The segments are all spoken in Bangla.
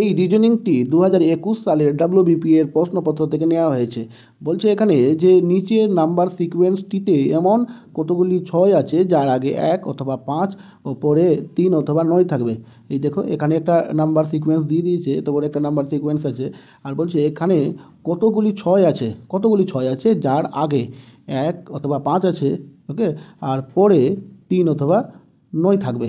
এই রিজনিংটি দু হাজার একুশ সালের ডাব্লিউবিপি এর প্রশ্নপত্র থেকে নেওয়া হয়েছে বলছে এখানে যে নিচের নাম্বার সিকোয়েন্সটিতে এমন কতগুলি ছয় আছে যার আগে এক অথবা পাঁচ ও পরে তিন অথবা নয় থাকবে এই দেখো এখানে একটা নাম্বার সিকোয়েন্স দিয়ে দিয়েছে এত বড় একটা নাম্বার সিকোয়েন্স আছে আর বলছে এখানে কতগুলি ছয় আছে কতগুলি ছয় আছে যার আগে এক অথবা পাঁচ আছে ওকে আর পরে তিন অথবা নয় থাকবে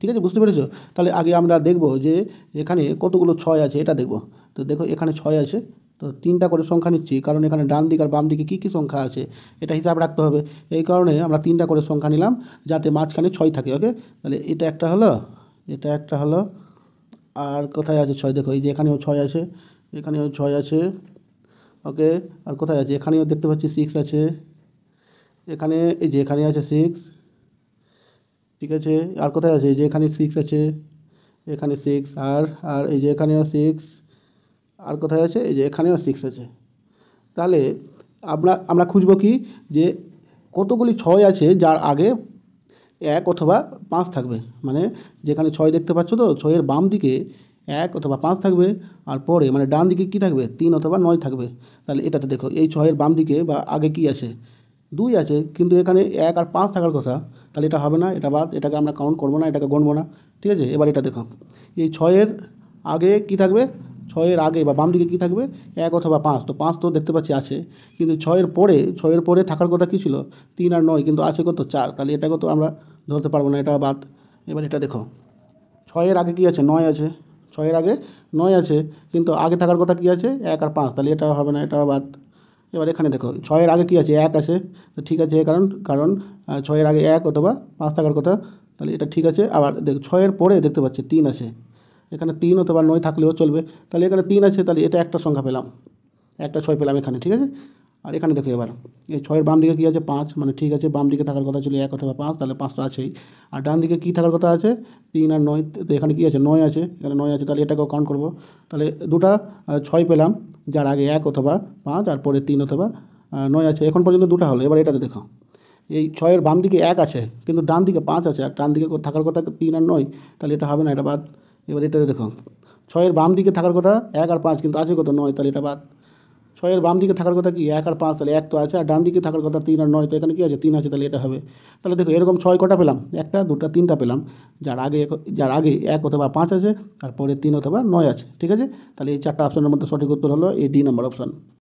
ঠিক আছে বুঝতে পেরেছো তাহলে আগে আমরা দেখব যে এখানে কতগুলো ছয় আছে এটা দেখব তো দেখো এখানে ছয় আছে তো তিনটা করে সংখ্যা নিচ্ছি কারণ এখানে ডান দিক আর বাম দিকে কী কী সংখ্যা আছে এটা হিসাব রাখতে হবে এই কারণে আমরা তিনটা করে সংখ্যা নিলাম যাতে মাঝখানে ছয় থাকে ওকে তাহলে এটা একটা হলো এটা একটা হলো আর কোথায় আছে ছয় দেখো এই যে এখানেও ছয় আছে এখানেও ছয় আছে ওকে আর কোথায় আছে এখানেও দেখতে পাচ্ছি সিক্স আছে এখানে এই যে এখানে আছে সিক্স ঠিক আছে আর কোথায় আছে এই যে এখানে সিক্স আছে এখানে সিক্স আর আর এই যে এখানেও সিক্স আর কোথায় আছে এই যে এখানেও সিক্স আছে তাহলে আমরা আমরা খুঁজব কি যে কতগুলি ছয় আছে যার আগে এক অথবা পাঁচ থাকবে মানে যেখানে ছয় দেখতে পাচ্ছ তো ছয়ের বাম দিকে এক অথবা পাঁচ থাকবে আর পরে মানে ডান দিকে কি থাকবে তিন অথবা নয় থাকবে তাহলে এটাতে দেখো এই ছয়ের বাম দিকে বা আগে কি আছে দুই আছে কিন্তু এখানে এক আর পাঁচ থাকার কথা তাহলে এটা হবে না এটা বাদ এটাকে আমরা কাউন্ট করবো না এটাকে গণবো না ঠিক আছে এবার এটা দেখো এই ছয়ের আগে কি থাকবে ছয়ের আগে বা বাম দিকে কী থাকবে এক অথবা পাঁচ তো পাঁচ তো দেখতে পাচ্ছি আছে কিন্তু ছয়ের পরে ছয়ের পরে থাকার কথা কী ছিল তিন আর নয় কিন্তু আছে কত চার তাহলে এটা কত আমরা ধরতে পারবো না এটা বাদ এবার এটা দেখো ছয়ের আগে কী আছে নয় আছে ছয়ের আগে নয় আছে কিন্তু আগে থাকার কথা কী আছে এক আর পাঁচ তাহলে এটা হবে না এটা বাদ এবার এখানে দেখো ছয়ের আগে কি আছে এক আছে তো ঠিক আছে কারণ কারণ ছয়ের আগে এক অথবা পাঁচ থাকার কথা তাহলে এটা ঠিক আছে আবার দেখ ছয়ের পরে দেখতে পাচ্ছি তিন আছে এখানে তিন অথবা নয় থাকলেও চলবে তাহলে এখানে তিন আছে তাহলে এটা একটা সংখ্যা পেলাম একটা ছয় পেলাম এখানে ঠিক আছে আর এখানে দেখো এবার এই ছয়ের বাম দিকে কী আছে পাঁচ মানে ঠিক আছে বাম দিকে থাকার কথা ছিল এক অথবা পাঁচ তাহলে পাঁচ তো আছেই আর ডান দিকে কী থাকার কথা আছে তিন আর নয় তো এখানে কী আছে নয় আছে এখানে নয় আছে তাহলে এটাকেও কাউন্ট করবো তাহলে দুটা ছয় পেলাম যার আগে এক অথবা পাঁচ আর পরে তিন অথবা নয় আছে এখন পর্যন্ত দুটা হলো এবার এটাতে দেখো এই ছয়ের বাম দিকে এক আছে কিন্তু ডান দিকে পাঁচ আছে আর ডান দিকে থাকার কথা তিন আর নয় তাহলে এটা হবে না এটা বাদ এবার এটাতে দেখো ছয়ের বাম দিকে থাকার কথা এক আর পাঁচ কিন্তু আছে কত নয় তাহলে এটা বাদ ছয়ের বাম দিকে থাকার কথা কি এক আর পাঁচ তাহলে এক তো আছে আর ডান দিকে থাকার কথা তিন আর নয় তো এখানে কি আছে তিন আছে তাহলে এটা হবে তাহলে দেখো এরকম ছয় কটা পেলাম একটা দুটা তিনটা পেলাম যার আগে যার আগে এক অথবা পাঁচ আছে আর পরে তিন অথবা নয় আছে ঠিক আছে তাহলে এই চারটা অপশানের মধ্যে সঠিক উত্তর হলো এই ডি নম্বর অপশান